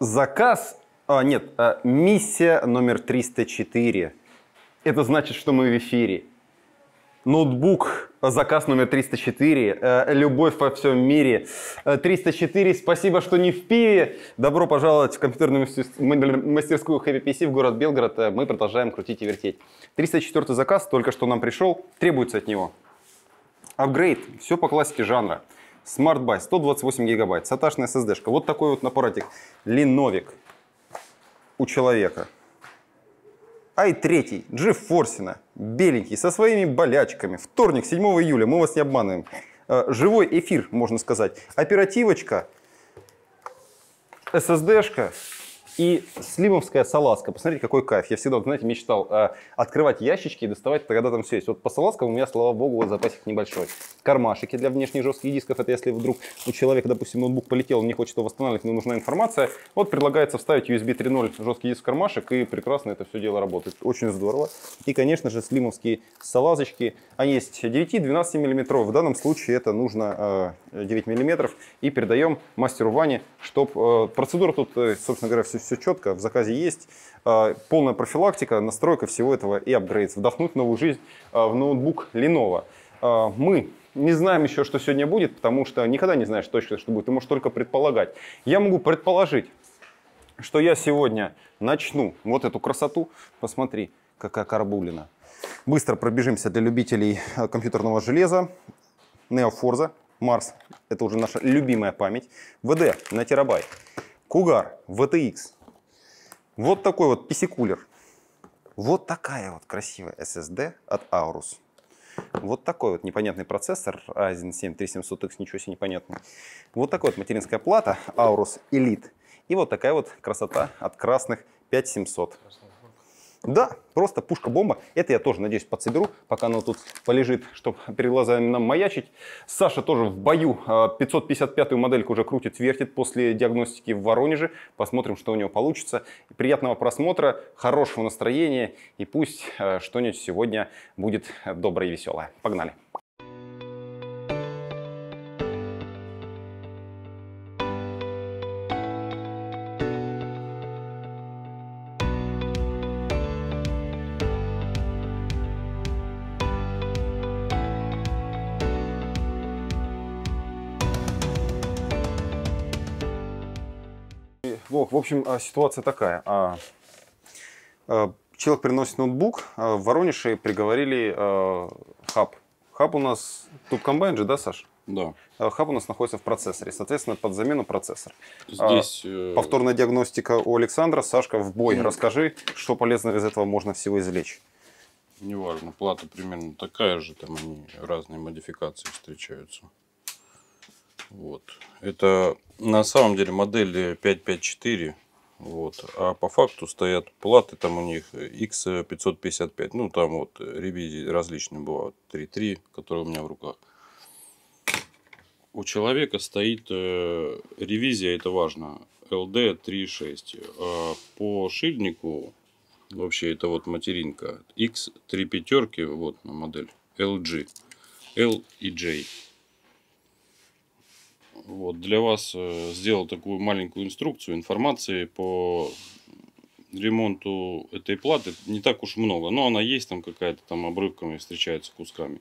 Заказ, а, нет, а, миссия номер 304. Это значит, что мы в эфире. Ноутбук, а, заказ номер 304, э, а, любовь во всем мире. 304, а, спасибо, что не в пиве. Добро пожаловать в компьютерную мастерскую Happy PC в город Белгород. Мы продолжаем крутить и вертеть. 304 заказ только что нам пришел, требуется от него. Апгрейд, все по классике жанра. SmartBuy 128 гигабайт, саташная SSD. -шка. Вот такой вот напоротик. Linovic у человека. Ай третий, 3 Форсина, беленький, со своими болячками. Вторник, 7 июля, мы вас не обманываем. Э, живой эфир, можно сказать. Оперативочка, SSD-шка, и слимовская салазка. Посмотрите, какой кайф. Я всегда, знаете, мечтал э, открывать ящички и доставать, когда там все есть. Вот по салазкам у меня, слава богу, вот запасик небольшой. Кармашики для внешних жестких дисков. Это если вдруг у человека, допустим, ноутбук полетел, он не хочет его восстанавливать, но нужна информация. Вот предлагается вставить USB 3.0 жесткий диск в кармашек, и прекрасно это все дело работает. Очень здорово. И, конечно же, слимовские салазочки. Они есть 9-12 мм. В данном случае это нужно э, 9 мм. И передаем мастеру Ване, чтобы... Э, процедура тут, э, собственно говоря, все все четко, в заказе есть. А, полная профилактика, настройка всего этого и апгрейд. Вдохнуть новую жизнь а, в ноутбук Lenovo. А, мы не знаем еще, что сегодня будет, потому что никогда не знаешь точно, что будет. Ты можешь только предполагать. Я могу предположить, что я сегодня начну вот эту красоту. Посмотри, какая карбулина. Быстро пробежимся для любителей компьютерного железа. Neo Forza, Mars, это уже наша любимая память. VD на терабайт. Cougar VTX, вот такой вот PC-кулер. Вот такая вот красивая SSD от Aorus. Вот такой вот непонятный процессор Ryzen 7 3700X, ничего себе непонятный. Вот такая вот материнская плата Aorus Elite. И вот такая вот красота от красных 5700. Да, просто пушка-бомба. Это я тоже, надеюсь, подсоберу, пока она тут полежит, чтобы перед глазами нам маячить. Саша тоже в бою. 555-ю а, модельку уже крутит, вертит после диагностики в Воронеже. Посмотрим, что у него получится. Приятного просмотра, хорошего настроения и пусть а, что-нибудь сегодня будет доброе и веселое. Погнали! общем, а, ситуация такая. А, а, человек приносит ноутбук, в Воронеже приговорили хаб. Хаб у нас, тут комбайн же, да, Саш? Да. Хаб у нас находится в процессоре, соответственно, под замену процессор. Здесь... Э, повторная диагностика у Александра. Сашка, в бой, mm. расскажи, что полезно из этого можно всего извлечь. Неважно, плата примерно такая же, там они разные модификации встречаются. Вот. Это на самом деле модели 554. Вот. А по факту стоят платы, там у них X555. Ну, там вот ревизии различные бывают. 3.3, которые у меня в руках. У человека стоит э, ревизия, это важно, LD 3.6. А по шильнику, вообще это вот материнка, X3 пятерки, вот на модель, LG, L и J вот, для вас э, сделал такую маленькую инструкцию информации по ремонту этой платы. Не так уж много, но она есть там какая-то, там обрывками встречается кусками.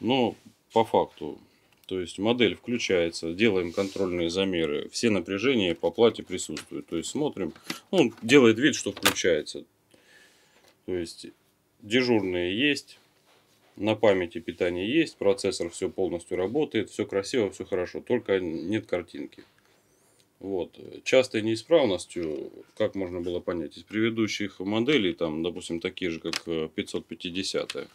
Но по факту, то есть модель включается, делаем контрольные замеры, все напряжения по плате присутствуют. То есть смотрим, он ну, делает вид, что включается. То есть дежурные есть на памяти питание есть, процессор все полностью работает, все красиво, все хорошо, только нет картинки. Вот. Частой неисправностью, как можно было понять, из предыдущих моделей, там, допустим, такие же, как 550 э,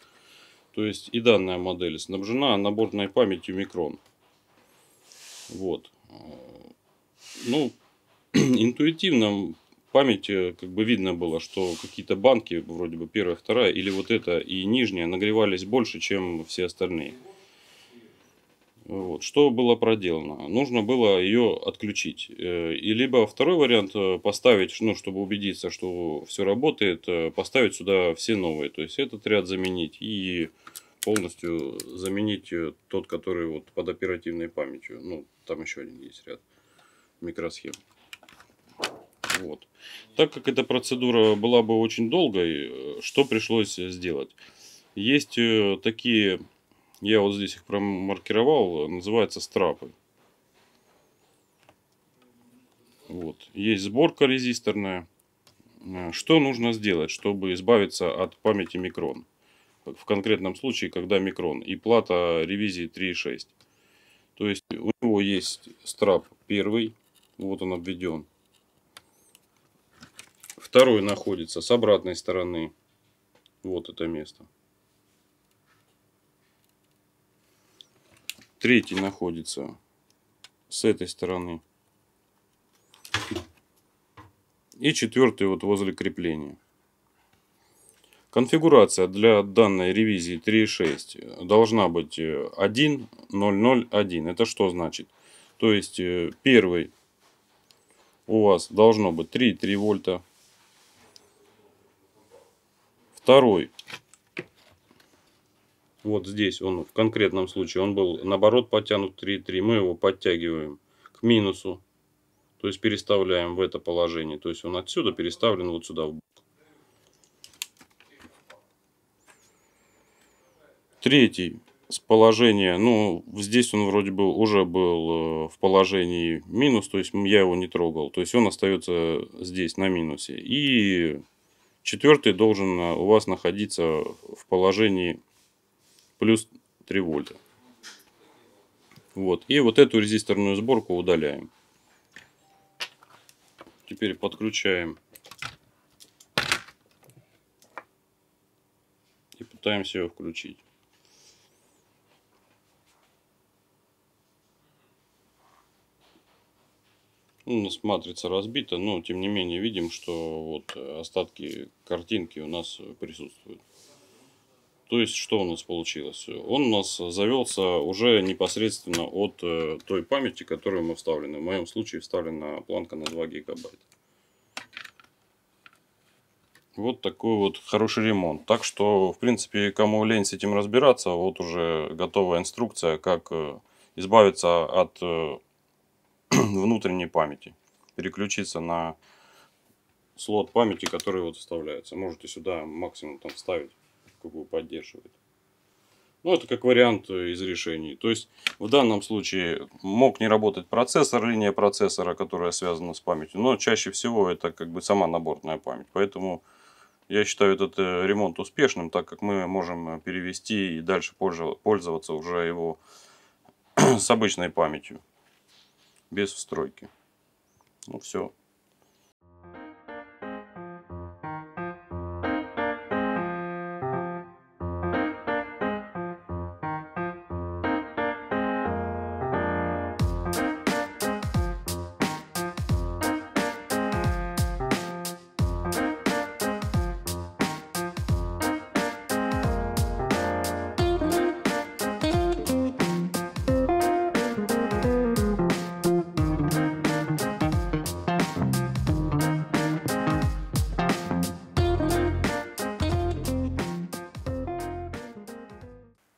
то есть и данная модель снабжена наборной памятью микрон. Вот. Э, ну, интуитивно памяти э, как бы видно было, что какие-то банки, вроде бы первая, вторая, или вот эта и нижняя, нагревались больше, чем все остальные. Вот. Что было проделано? Нужно было ее отключить. Э, и либо второй вариант э, поставить, ну, чтобы убедиться, что все работает, поставить сюда все новые. То есть этот ряд заменить и полностью заменить тот, который вот под оперативной памятью. Ну, там еще один есть ряд микросхем. Вот. Так как эта процедура была бы очень долгой, э, что пришлось сделать? Есть э, такие, я вот здесь их промаркировал, называются страпы. Вот. Есть сборка резисторная. Э, что нужно сделать, чтобы избавиться от памяти микрон? В конкретном случае, когда микрон и плата ревизии 3.6. То есть у него есть страп первый, вот он обведен. Второй находится с обратной стороны. Вот это место. Третий находится с этой стороны. И четвертый вот возле крепления. Конфигурация для данной ревизии 3.6 должна быть 1.0.0.1. Э, это что значит? То есть э, первый у вас должно быть 3,3 вольта. Второй. Вот здесь он в конкретном случае, он был наоборот подтянут 3,3. Мы его подтягиваем к минусу. То есть переставляем в это положение. То есть он отсюда переставлен вот сюда. Третий с положения, ну, здесь он вроде бы уже был э, в положении минус, то есть я его не трогал. То есть он остается здесь на минусе. И Четвертый должен э, у вас находиться в положении плюс 3 вольта. Вот. И вот эту резисторную сборку удаляем. Теперь подключаем. И пытаемся его включить. Ну, у нас матрица разбита, но тем не менее видим, что вот э, остатки картинки у нас присутствуют. То есть, что у нас получилось? Он у нас завелся уже непосредственно от э, той памяти, которую мы вставлены. В моем случае вставлена планка на 2 гигабайта. Вот такой вот хороший ремонт. Так что, в принципе, кому лень с этим разбираться, вот уже готовая инструкция, как э, избавиться от э, внутренней памяти. Переключиться на слот памяти, который вот вставляется. Можете сюда максимум там вставить, какую поддерживает. Ну, это как вариант э, из решений. То есть, в данном случае мог не работать процессор, линия процессора, которая связана с памятью. Но чаще всего это как бы сама наборная память. Поэтому я считаю этот э, ремонт успешным, так как мы можем перевести и дальше пользоваться уже его с обычной памятью без встройки. Ну все,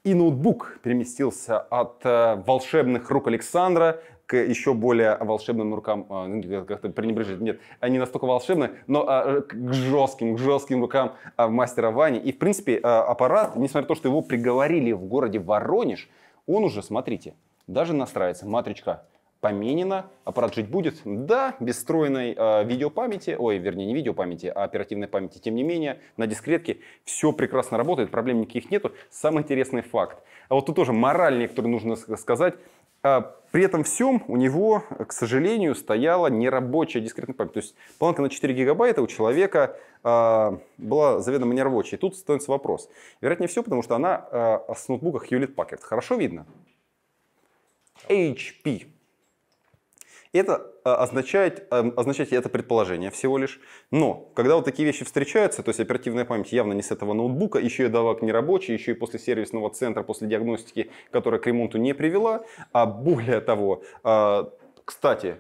и ноутбук переместился от э, волшебных рук Александра к еще более волшебным рукам, э, ну, как-то пренебрежительно, нет, они настолько волшебны, но а, э, к жестким, к жестким рукам э, мастера Вани. И, в принципе, э, аппарат, несмотря на то, что его приговорили в городе Воронеж, он уже, смотрите, даже настраивается, матричка, поменено. Аппарат жить будет? Да, без встроенной э, а, видеопамяти, ой, вернее, не видеопамяти, а оперативной памяти. Тем не менее, на дискретке все прекрасно работает, проблем никаких нету. Самый интересный факт. А вот тут тоже мораль некоторую нужно сказать. А, при этом всем у него, к сожалению, стояла нерабочая дискретная память. То есть планка на 4 гигабайта у человека э, была заведомо нерабочая. И тут становится вопрос. Вероятнее всего, потому что она э, с ноутбуках Hewlett Packard. Хорошо видно? HP это а, означает, эм, означает это предположение всего лишь. Но когда вот такие вещи встречаются, то есть оперативная память явно не с этого ноутбука, еще и давак не рабочий, еще и после сервисного центра, после диагностики, которая к ремонту не привела, а более того, а, кстати,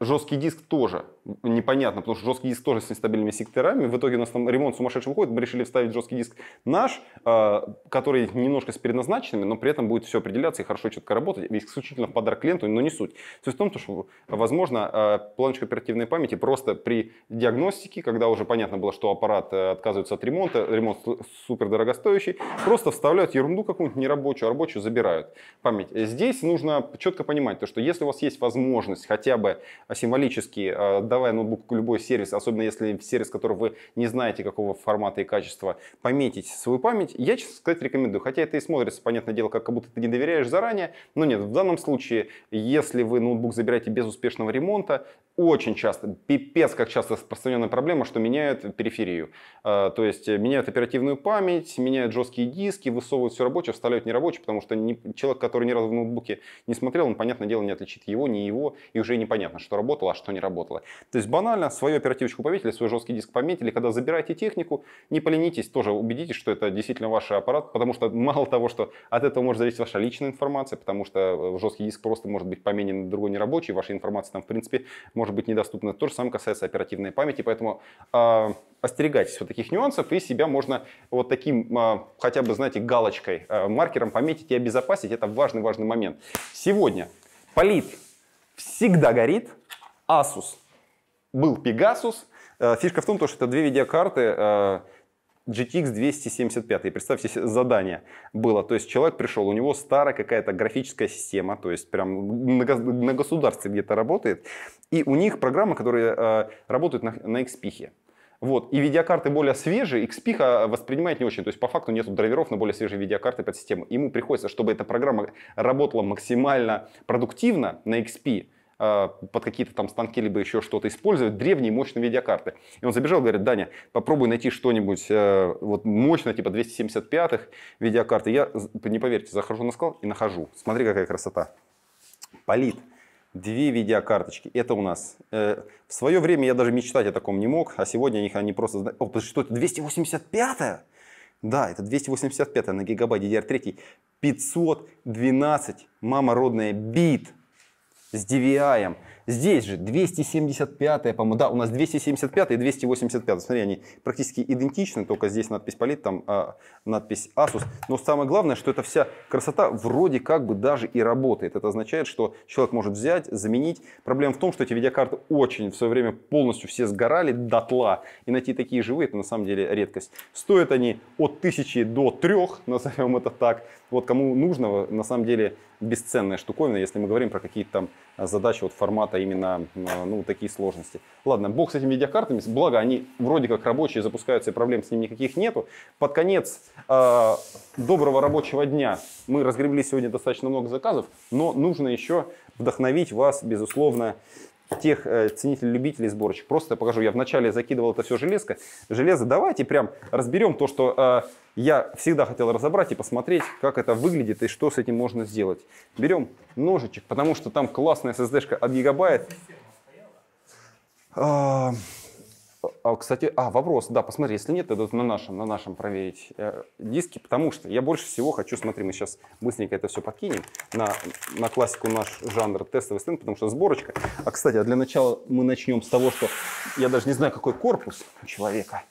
жесткий диск тоже непонятно, потому что жесткий диск тоже с нестабильными секторами. В итоге у нас там ремонт сумасшедший выходит, мы решили вставить жесткий диск наш, э, который немножко с предназначенными, но при этом будет все определяться и хорошо четко работать, исключительно в подарок клиенту, но не суть. Суть в том, что, возможно, э, планочка оперативной памяти просто при диагностике, когда уже понятно было, что аппарат э, отказывается от ремонта, ремонт супер дорогостоящий, просто вставляют ерунду какую-нибудь нерабочую, а рабочую забирают память. Здесь нужно четко понимать, то, что если у вас есть возможность хотя бы а, символически, а, давая ноутбук любой сервис, особенно если сервис, который вы не знаете какого формата и качества, пометить свою память, я, честно сказать, рекомендую. Хотя это и смотрится, понятное дело, как, как будто ты не доверяешь заранее, но нет, в данном случае, если вы ноутбук забираете без успешного ремонта, очень часто, пипец, как часто распространенная проблема, что меняют периферию. А, то есть э, меняют оперативную память, меняют жесткие диски, высовывают все рабочее, вставляют нерабочее, потому что человек, который ни разу в ноутбуке не смотрел, он, понятное дело, не отличит его, не его, и уже непонятно, что что работало, а что не работало. То есть банально свою оперативочку пометили, свой жесткий диск пометили. Когда забираете технику, не поленитесь, тоже убедитесь, что это действительно ваш аппарат, потому что мало того, что от этого может зависеть ваша личная информация, потому что э, жесткий диск просто может быть поменен на другой нерабочий, ваша информация там в принципе может быть недоступна. То же самое касается оперативной памяти, поэтому э, остерегайтесь вот таких нюансов, и себя можно вот таким э, хотя бы, знаете, галочкой, э, маркером пометить и обезопасить. Это важный-важный момент. Сегодня полит всегда горит, Asus. Был Pegasus. Э, фишка в том, что это две видеокарты э, GTX 275. И представьте, задание было. То есть человек пришел, у него старая какая-то графическая система, то есть прям на, государстве где-то работает. И у них программы, которые э, работают на, на XP. Вот. И видеокарты более свежие, XP воспринимает не очень. То есть по факту нету драйверов на более свежие видеокарты под систему. Ему приходится, чтобы эта программа работала максимально продуктивно на XP, а, под какие-то там станки, либо еще что-то использовать, древние мощные видеокарты. И он забежал, говорит, Даня, попробуй найти что-нибудь э, вот мощное, типа 275-х видеокарты. Я, не поверьте, захожу на склад и нахожу. Смотри, какая красота. Полит. Две видеокарточки. Это у нас. Э, в свое время я даже мечтать о таком не мог, а сегодня они, они просто... О, что это 285-я? Да, это 285 на гигабайт DDR3. 512, мама родная, бит с DVI. Здесь же 275, по-моему, да, у нас 275 и 285. Смотри, они практически идентичны, только здесь надпись Polit, там э, надпись Asus. Но самое главное, что эта вся красота вроде как бы даже и работает. Это означает, что человек может взять, заменить. Проблема в том, что эти видеокарты очень в свое время полностью все сгорали дотла. И найти такие живые, это на самом деле редкость. Стоят они от 1000 до 3, назовем это так вот кому нужно, на самом деле бесценная штуковина, если мы говорим про какие-то там а, задачи вот формата именно, а, ну, такие сложности. Ладно, бог с этими видеокартами, благо они вроде как рабочие, запускаются, и проблем с ними никаких нету. Под конец э, доброго рабочего дня мы разгребли сегодня достаточно много заказов, но нужно еще вдохновить вас, безусловно, тех э, ценителей, любителей сборочек. Просто покажу, я вначале закидывал это все железко. Железо, давайте прям разберем то, что... Э, я всегда хотел разобрать и посмотреть, как это выглядит и что с этим можно сделать. Берем ножичек, потому что там классная SSD-шка от гигабайт. А, а, кстати, а, вопрос, да, посмотри, если нет, то на нашем, на нашем проверить э, диски, потому что я больше всего хочу, смотри, мы сейчас быстренько это все подкинем на, на классику наш жанр тестовый стенд, потому что сборочка. А, кстати, а для начала мы начнем с того, что я даже не знаю, какой корпус у человека.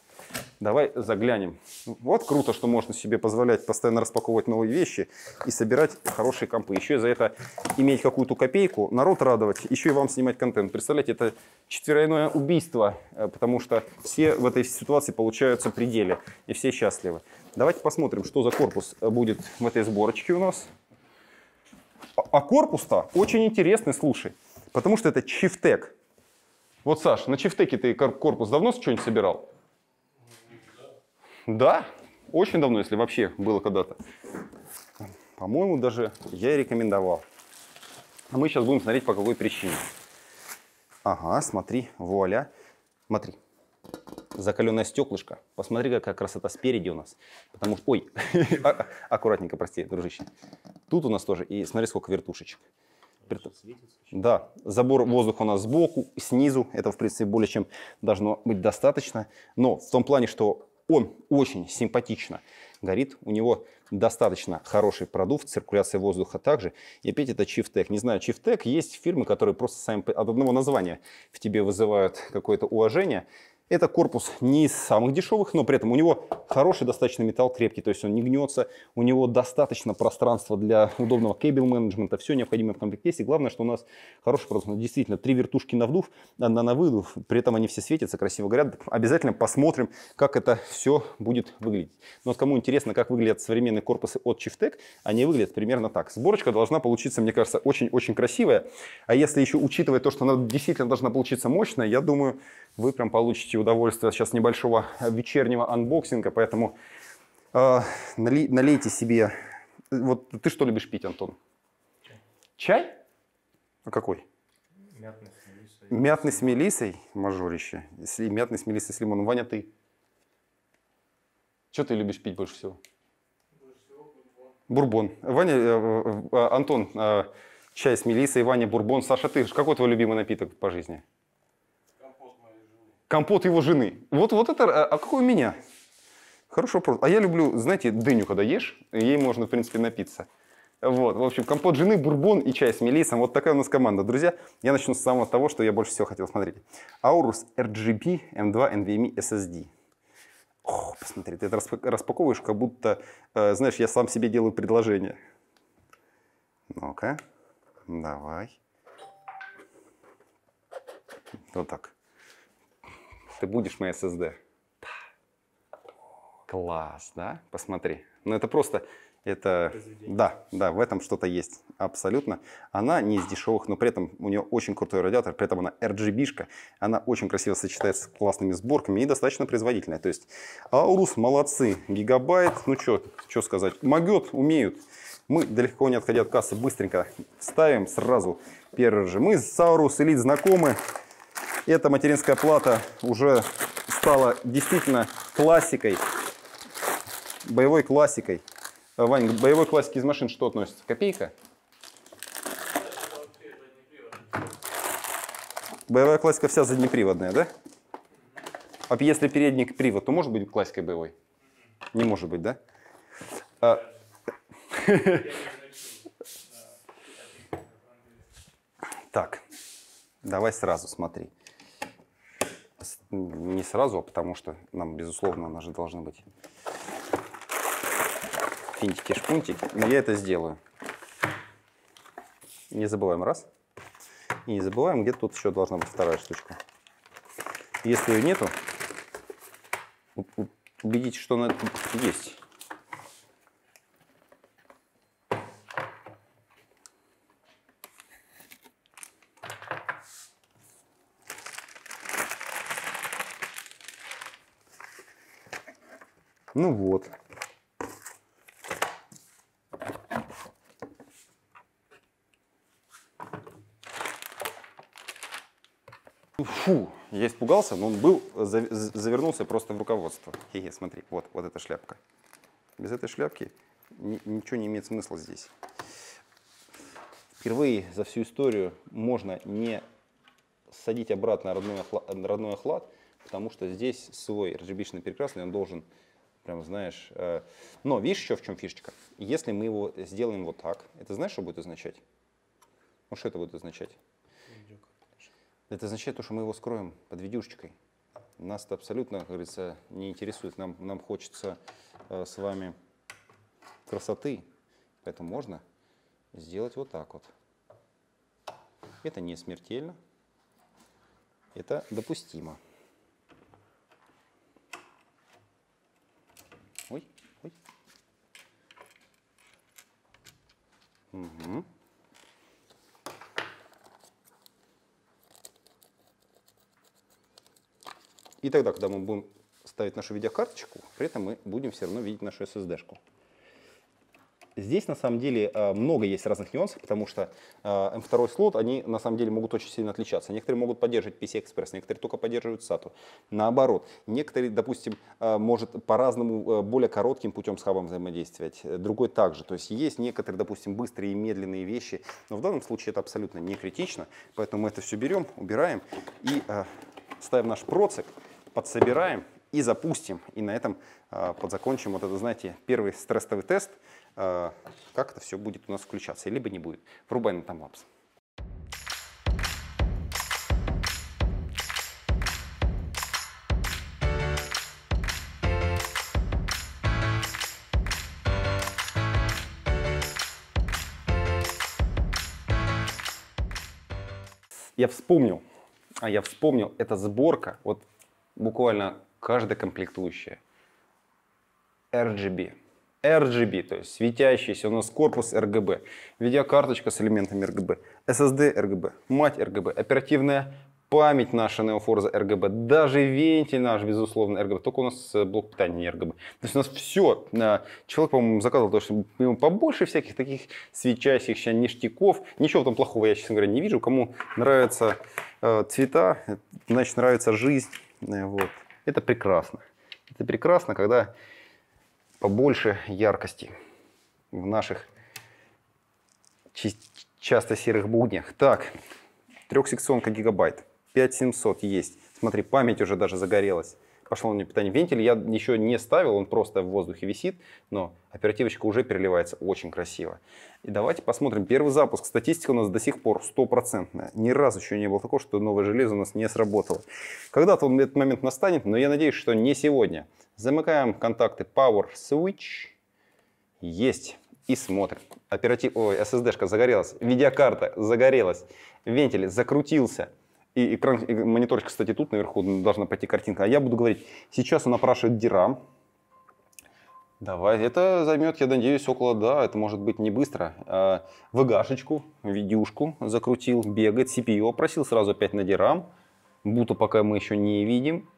Давай заглянем. Вот круто, что можно себе позволять постоянно распаковывать новые вещи и собирать хорошие компы. Еще и за это иметь какую-то копейку, народ радовать, еще и вам снимать контент. Представляете, это четверойное убийство, э, потому что все в этой ситуации получаются пределе, и все счастливы. Давайте посмотрим, что за корпус э, будет в этой сборочке у нас. А, а корпус-то очень интересный, слушай, потому что это чифтек. Вот, Саш, на чифтеке ты корпус давно что-нибудь собирал? Да, очень давно, если вообще было когда-то. По-моему, даже я и рекомендовал. А мы сейчас будем смотреть, по какой причине. Ага, смотри, вуаля. Смотри, закаленное стеклышко. Посмотри, какая красота спереди у нас. Потому что... Ой, а, аккуратненько, прости, дружище. Тут у нас тоже, и смотри, сколько вертушечек. Да, забор воздуха у нас сбоку, снизу. Это, в принципе, более чем должно быть достаточно. Но в том плане, что он очень симпатично горит, у него достаточно хороший продув, циркуляция воздуха также. И опять это чифтек. Не знаю, чифтек есть фирмы, которые просто сами от одного названия в тебе вызывают какое-то уважение. Это корпус не из самых дешевых, но при этом у него хороший достаточно металл, крепкий, то есть он не гнется, у него достаточно пространства для удобного кабель менеджмента, все необходимое в комплекте есть. И главное, что у нас хороший продукт, ну, действительно, три вертушки на вдув, одна на выдув, при этом они все светятся, красиво горят. Обязательно посмотрим, как это все будет выглядеть. Но вот кому интересно, как выглядят современные корпусы от Chiftec, они выглядят примерно так. Сборочка должна получиться, мне кажется, очень-очень красивая. А если еще учитывая то, что она действительно должна получиться мощная, я думаю, вы прям получите удовольствие сейчас небольшого э, вечернего анбоксинга, поэтому э, нали, налейте себе... Вот ты что любишь пить, Антон? Чай. Чай? А какой? Мятный с мелиссой. Мятный с мелиссой, мажорище. Если мятный с мелиссой с лимоном. Ваня, ты? Что ты любишь пить больше всего? бурбон. Ваня, э, э, Антон, э, чай с мелиссой, Ваня, бурбон. Саша, ты какой твой любимый напиток по жизни? компот его жены. Вот, вот это, а, а какой у меня? Хороший вопрос. А я люблю, знаете, дыню, когда ешь, ей можно, в принципе, напиться. Вот, в общем, компот жены, бурбон и чай с мелисом. Вот такая у нас команда, друзья. Я начну с самого того, что я больше всего хотел смотреть. Aorus RGB M2 NVMe SSD. О, посмотри, ты это распаковываешь, как будто, э, знаешь, я сам себе делаю предложение. Ну-ка, давай. Вот так ты будешь моя SSD. Класс, да? Посмотри. Ну, это просто... Это, Произведение. да, да, в этом что-то есть, абсолютно. Она не из дешевых, но при этом у нее очень крутой радиатор, при этом она RGB-шка, она очень красиво сочетается с классными сборками и достаточно производительная. То есть Аурус молодцы, гигабайт, ну что, что сказать, могет, умеют. Мы, далеко не отходя от кассы, быстренько ставим сразу первый же. Мы с Аурус Elite знакомы, эта материнская плата уже стала действительно классикой, боевой классикой. Э, Вань, к боевой классике из машин что относится? Копейка? Боевая классика вся заднеприводная, да? А если передний привод, то может быть классикой боевой? Не может быть, да? А... Так, давай сразу смотри не сразу, а потому что нам, безусловно, у же должны быть финтики-шпунтики. Но я это сделаю. Не забываем раз. И не забываем, где тут еще должна быть вторая штучка. Если ее нету, убедитесь, что она есть. Ну вот. Фу, я испугался, но он был, завернулся просто в руководство. Хе-хе, смотри, вот, вот эта шляпка. Без этой шляпки ничего не имеет смысла здесь. Впервые за всю историю можно не садить обратно родной родной охлад потому что здесь свой rgb перекрасный, он должен прям знаешь. Э, но видишь еще в чем фишечка? Если мы его сделаем вот так, это знаешь, что будет означать? Ну что это будет означать? Это означает то, что мы его скроем под видюшечкой. Нас это абсолютно, как говорится, не интересует. Нам, нам хочется э, с вами красоты. Поэтому можно сделать вот так вот. Это не смертельно. Это допустимо. И тогда, когда мы будем ставить нашу видеокарточку, при этом мы будем все равно видеть нашу SSD-шку. Здесь на самом деле э, много есть разных нюансов, потому что э, М2 эм слот, они на самом деле могут очень сильно отличаться. Некоторые могут поддерживать PC Express, некоторые только поддерживают SATA. Наоборот, некоторые, допустим, э, может по-разному более коротким путем с хабом взаимодействовать, другой также. То есть есть некоторые, допустим, быстрые и медленные вещи, но в данном случае это абсолютно не критично, поэтому мы это все берем, убираем и ставим наш процик, подсобираем и запустим. И на этом подзакончим вот это, знаете, первый стрессовый тест. Э, как это все будет у нас включаться, либо не будет. Врубай на Timelapse. Я вспомнил, а я вспомнил, это сборка, вот буквально каждая комплектующая. RGB. RGB, то есть светящийся у нас корпус RGB, видеокарточка с элементами RGB, SSD RGB, мать RGB, оперативная память наша Неофорза RGB, даже вентиль наш, безусловно, RGB, только у нас э, блок питания не RGB. То есть у нас все, э, человек, по-моему, заказывал то, что ему побольше всяких таких светящихся ништяков, ничего там плохого я, честно говоря, не вижу, кому нравятся э, цвета, значит, нравится жизнь, вот. Это прекрасно. Это прекрасно, когда побольше яркости в наших часто серых буднях. Так, трехсекционка гигабайт, 5700 есть. Смотри, память уже даже загорелась пошло на питание. Вентиль я еще не ставил, он просто в воздухе висит, но оперативочка уже переливается очень красиво. И давайте посмотрим. Первый запуск. Статистика у нас до сих пор стопроцентная. Ни разу еще не было такого, что новое железо у нас не сработало. Когда-то он этот момент настанет, но я надеюсь, что не сегодня. Замыкаем контакты Power Switch. Есть. И смотрим. Оператив... Ой, SSD-шка загорелась. Видеокарта загорелась. Вентиль закрутился и экран, и мониторчик, кстати, тут наверху должна пойти картинка. А я буду говорить, сейчас он опрашивает дирам. Давай, это займет, я надеюсь, около, да, это может быть не быстро. А, ВГшечку, видюшку закрутил, бегает, CPU опросил сразу опять на дирам. будто пока мы еще не видим.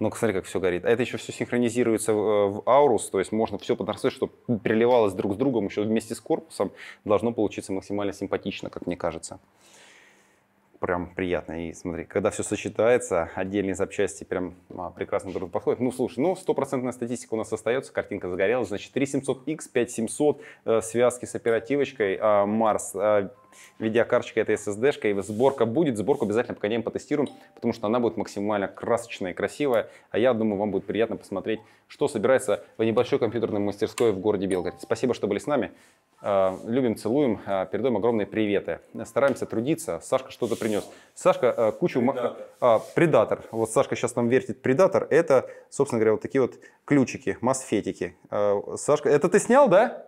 Ну, смотри, как все горит. А это еще все синхронизируется э, в Аурус, то есть можно все поднарсовать, чтобы переливалось друг с другом, еще вместе с корпусом. Должно получиться максимально симпатично, как мне кажется прям приятно. И смотри, когда все сочетается, отдельные запчасти прям а, прекрасно друг подходят. Ну, слушай, ну, стопроцентная статистика у нас остается, картинка загорелась. Значит, 3700X, 5700, э, связки с оперативочкой, э, Марс, э, видеокарточка, это SSD-шка, и сборка будет, сборку обязательно пока не потестируем, потому что она будет максимально красочная и красивая, а я думаю, вам будет приятно посмотреть, что собирается в небольшой компьютерной мастерской в городе Белгород. Спасибо, что были с нами, э, любим, целуем, э, передаем огромные приветы, стараемся трудиться, Сашка что-то принес. Сашка э, кучу... Предатор. А, Вот Сашка сейчас нам вертит предатор, это, собственно говоря, вот такие вот ключики, масфетики. Сашка, это ты снял, да?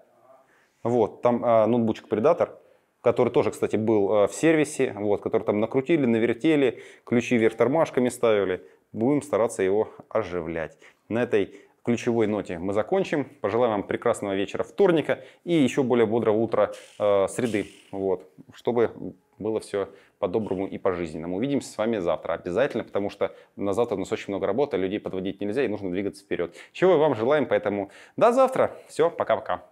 Вот, там а, ноутбучик предатор который тоже, кстати, был э, в сервисе, вот, который там накрутили, навертели, ключи вверх тормашками ставили. Будем стараться его оживлять. На этой ключевой ноте мы закончим. Пожелаю вам прекрасного вечера вторника и еще более бодрого утра э, среды, вот, чтобы было все по-доброму и по-жизненному. Увидимся с вами завтра обязательно, потому что на завтра у нас очень много работы, людей подводить нельзя и нужно двигаться вперед. Чего и вам желаем, поэтому до завтра. Все, пока-пока.